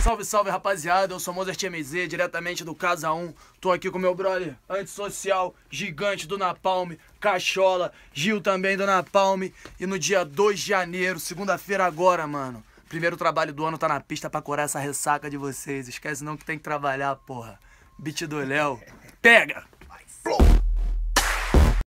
Salve, salve rapaziada, eu sou Mozart MZ, diretamente do Casa 1. Tô aqui com meu brother antissocial, gigante do Napalm, Cachola, Gil também do Napalm. E no dia 2 de janeiro, segunda-feira agora, mano. Primeiro trabalho do ano tá na pista pra curar essa ressaca de vocês. Esquece não que tem que trabalhar, porra. Beat do Léo. Pega!